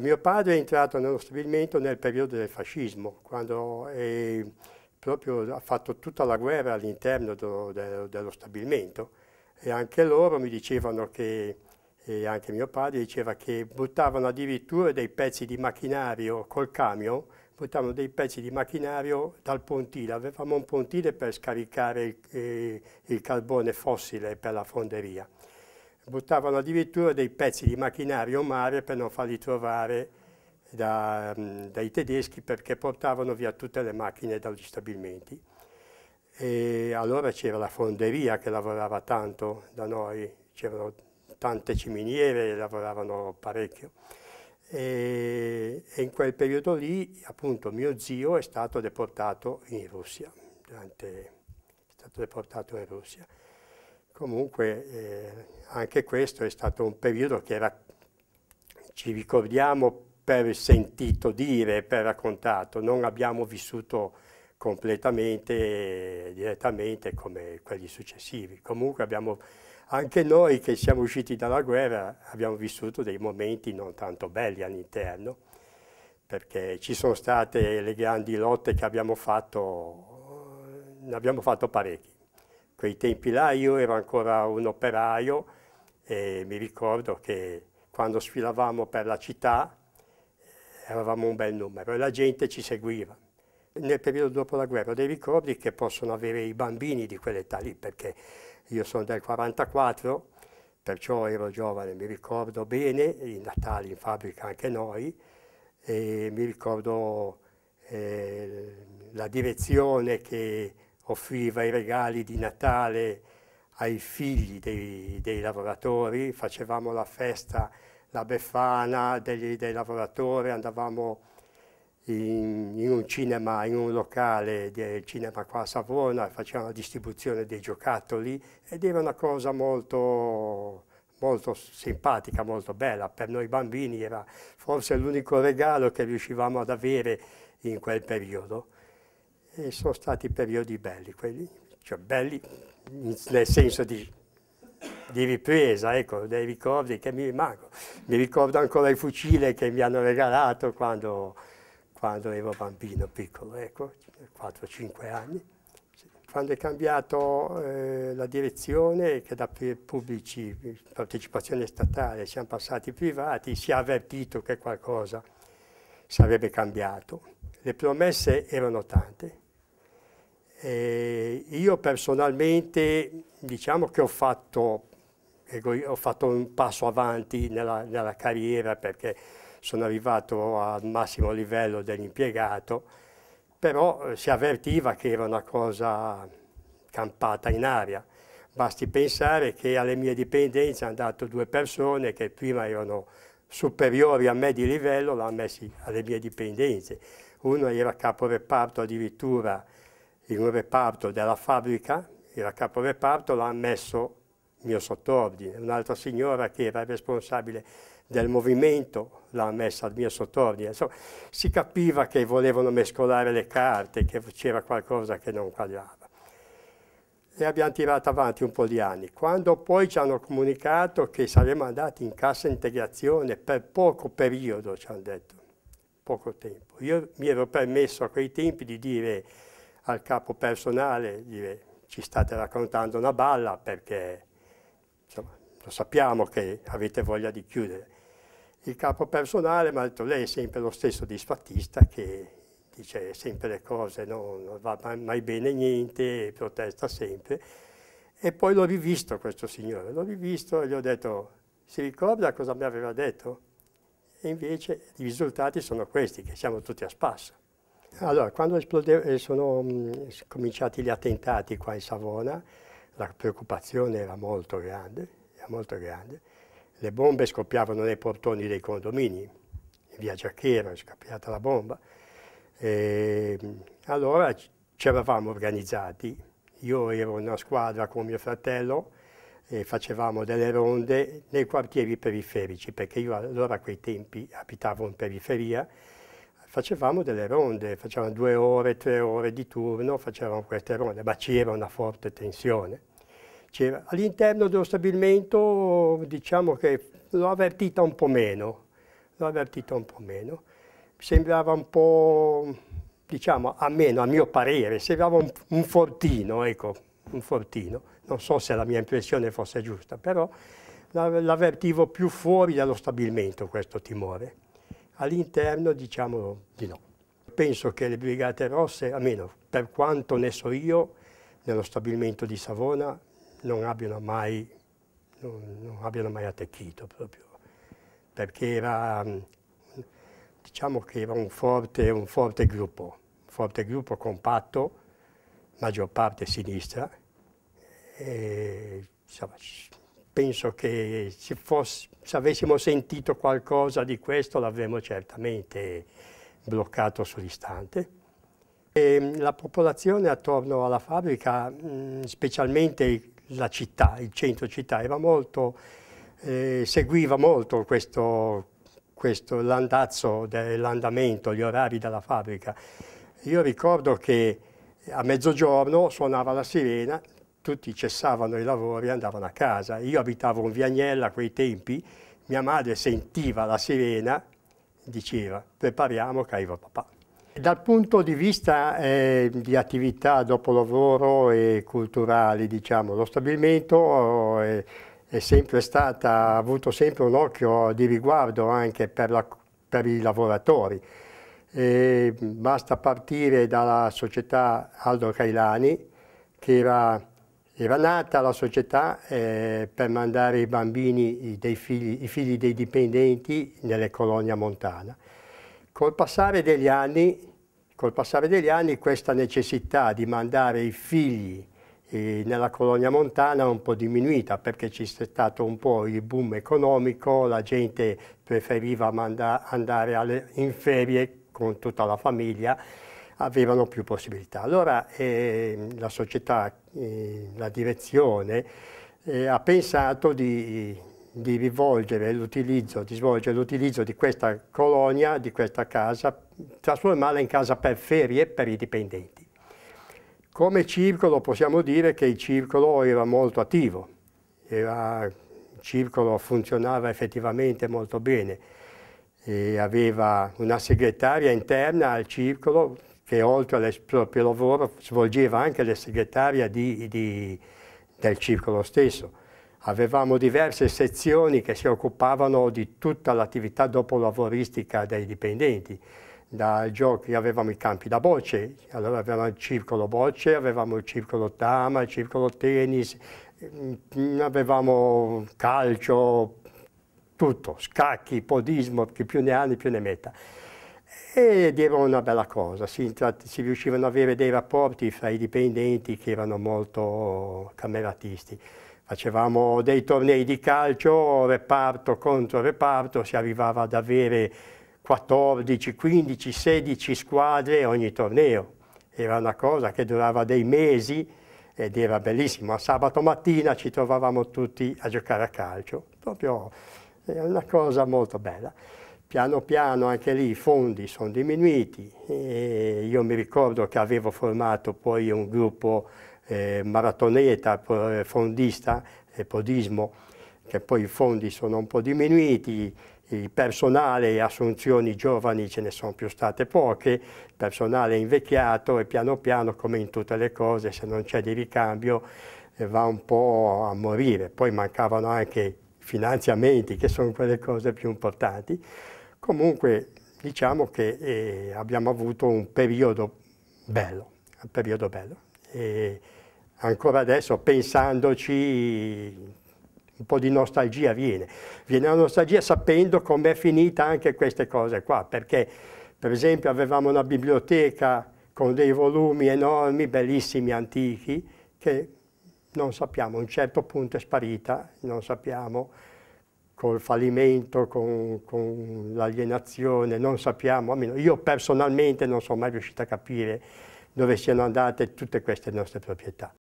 Mio padre è entrato nello stabilimento nel periodo del fascismo, quando proprio, ha fatto tutta la guerra all'interno de dello stabilimento e anche loro mi dicevano che, e anche mio padre diceva che buttavano addirittura dei pezzi di macchinario col camion, buttavano dei pezzi di macchinario dal pontile, avevamo un pontile per scaricare il, eh, il carbone fossile per la fonderia buttavano addirittura dei pezzi di macchinario mare per non farli trovare da, mm, dai tedeschi perché portavano via tutte le macchine dagli stabilimenti. E allora c'era la fonderia che lavorava tanto da noi, c'erano tante ciminiere, lavoravano parecchio. E, e in quel periodo lì, appunto, mio zio è stato deportato in Russia, durante, è stato deportato in Russia. Comunque eh, anche questo è stato un periodo che era, ci ricordiamo per sentito dire, per raccontato, non abbiamo vissuto completamente, direttamente come quelli successivi. Comunque abbiamo, anche noi che siamo usciti dalla guerra abbiamo vissuto dei momenti non tanto belli all'interno, perché ci sono state le grandi lotte che abbiamo fatto, ne abbiamo fatto parecchi quei tempi là io ero ancora un operaio e mi ricordo che quando sfilavamo per la città eravamo eh, un bel numero e la gente ci seguiva. Nel periodo dopo la guerra ho dei ricordi che possono avere i bambini di quell'età lì, perché io sono del 44, perciò ero giovane, mi ricordo bene, i Natali in fabbrica anche noi, e mi ricordo eh, la direzione che offriva i regali di Natale ai figli dei, dei lavoratori, facevamo la festa, la befana degli, dei lavoratori, andavamo in, in, un cinema, in un locale del cinema qua a Savona, facevamo la distribuzione dei giocattoli ed era una cosa molto, molto simpatica, molto bella. Per noi bambini era forse l'unico regalo che riuscivamo ad avere in quel periodo e sono stati periodi belli quelli, cioè belli nel senso di, di ripresa, ecco, dei ricordi che mi rimangono. Mi ricordo ancora il fucile che mi hanno regalato quando, quando ero bambino piccolo, ecco, 4-5 anni. Quando è cambiato eh, la direzione, che da pubblici, partecipazione statale, siamo passati privati, si è avvertito che qualcosa sarebbe cambiato. Le promesse erano tante, eh, io personalmente diciamo che ho fatto, ho fatto un passo avanti nella, nella, carriera perché sono arrivato al massimo livello dell'impiegato, però eh, si avvertiva che era una cosa campata in aria. Basti pensare che alle mie dipendenze hanno dato due persone che prima erano superiori a me di livello, l'hanno messi alle mie dipendenze. Uno era capo reparto addirittura il reparto della fabbrica, era capo reparto, l'ha messo mio sottordine, un'altra signora che era responsabile del movimento l'ha messa al mio sottordine. Insomma, si capiva che volevano mescolare le carte, che c'era qualcosa che non quadrava. E abbiamo tirato avanti un po' di anni. Quando poi ci hanno comunicato che saremmo andati in cassa integrazione per poco periodo, ci hanno detto, poco tempo. Io mi ero permesso a quei tempi di dire al capo personale dire ci state raccontando una balla perché insomma, lo sappiamo che avete voglia di chiudere. Il capo personale mi ha detto lei è sempre lo stesso disfattista che dice sempre le cose, no? non va mai bene niente, protesta sempre. E poi l'ho rivisto questo signore, l'ho rivisto e gli ho detto si ricorda cosa mi aveva detto? E invece i risultati sono questi, che siamo tutti a spasso. Allora, quando esplode, eh, sono mm, cominciati gli attentati qua in Savona, la preoccupazione era molto grande, era molto grande. Le bombe scoppiavano nei portoni dei condomini, in via Giacchero è scoppiata la bomba. E, ehm, allora ci eravamo organizzati, io ero una squadra con mio fratello, e facevamo delle ronde nei quartieri periferici, perché io allora a quei tempi abitavo in periferia, facevamo delle ronde, facevamo due ore, tre ore di turno, facevamo queste ronde, ma c'era una forte tensione. All'interno dello stabilimento diciamo che l'ho avvertita un po' meno, l'ho avvertita un po' meno. Sembrava un po', diciamo, a meno, a mio parere, sembrava un, un fortino, ecco, un fortino. Non so se la mia impressione fosse giusta, però l'avvertivo più fuori dallo stabilimento questo timore. All'interno diciamo di no. Penso che le Brigate Rosse, almeno per quanto ne so io, nello stabilimento di Savona non abbiano mai, non, non abbiano mai attecchito proprio, perché era, diciamo che era un forte, un forte gruppo, un forte gruppo compatto, maggior parte sinistra, e, insomma, penso che se, fosse, se avessimo sentito qualcosa di questo l'avremmo certamente bloccato sull'istante. Ehm, la popolazione attorno alla fabbrica, mm, specialmente la città, il centro città, molto, eh, seguiva molto questo, questo l'andazzo dell'andamento, gli orari della fabbrica. Io ricordo che a mezzogiorno suonava la sirena, tutti cessavano i lavori e andavano a casa. Io abitavo in Viagnella a quei tempi, mia madre sentiva la sirena, diceva prepariamo che arriva papà. Dal punto di vista eh, di attività dopo lavoro e culturali, diciamo, lo stabilimento oh, è, è sempre stata, ha avuto sempre un occhio di riguardo anche per, la, per i lavoratori. E basta partire dalla società Aldo Cailani, che era era nata la società eh, per mandare i bambini, dei figli, i figli dei dipendenti nelle colonie montane. Col passare degli anni, col passare degli anni questa necessità di mandare i figli eh, nella colonia montana è un po' diminuita perché c'è stato un po' il boom economico, la gente preferiva andare alle, in ferie con tutta la famiglia, avevano più possibilità. Allora eh, la società eh, la direzione eh, ha pensato di, di rivolgere l'utilizzo, di svolgere l'utilizzo di questa colonia, di questa casa, trasformarla in casa per ferie per i dipendenti. Come circolo possiamo dire che il circolo era molto attivo, era, il circolo funzionava effettivamente molto bene, e aveva una segretaria interna al circolo che oltre al proprio lavoro svolgeva anche la segretaria di, di, del circolo stesso. Avevamo diverse sezioni che si occupavano di tutta l'attività dopolavoristica dei dipendenti. Da giochi avevamo i campi da bocce, allora avevamo il circolo bocce, avevamo il circolo tama, il circolo tennis, mm, avevamo calcio, tutto, scacchi, podismo, chi più ne ha ne più ne metta ed era una bella cosa, si, si, riuscivano ad avere dei rapporti fra i dipendenti che erano molto cameratisti. Facevamo dei tornei di calcio, reparto contro reparto, si arrivava ad avere 14, 15, 16 squadre ogni torneo. Era una cosa che durava dei mesi ed era bellissimo. A sabato mattina ci trovavamo tutti a giocare a calcio, proprio eh, una cosa molto bella. Piano piano anche lì i fondi sono diminuiti, e io mi ricordo che avevo formato poi un gruppo eh, maratoneta, eh, fondista, e eh, podismo, che poi i fondi sono un po' diminuiti, il personale, e assunzioni giovani ce ne sono più state poche, il personale è invecchiato e piano piano, come in tutte le cose, se non c'è di ricambio eh, va un po' a morire. Poi mancavano anche i finanziamenti, che sono quelle cose più importanti. Comunque diciamo che eh, abbiamo avuto un periodo bello, un periodo bello. E ancora adesso pensandoci un po' di nostalgia viene. Viene la nostalgia sapendo com'è finita anche queste cose qua, perché per esempio avevamo una biblioteca con dei volumi enormi, bellissimi, antichi, che non sappiamo, a un certo punto è sparita, non sappiamo col fallimento, con, con l'alienazione, non sappiamo, almeno io personalmente non sono mai riuscito a capire dove siano andate tutte queste nostre proprietà.